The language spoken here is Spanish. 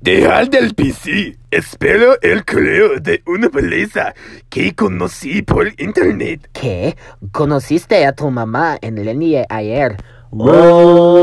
Dejad del PC. Espero el correo de una belleza que conocí por internet. ¿Qué? ¿Conociste a tu mamá en línea ayer? Wow.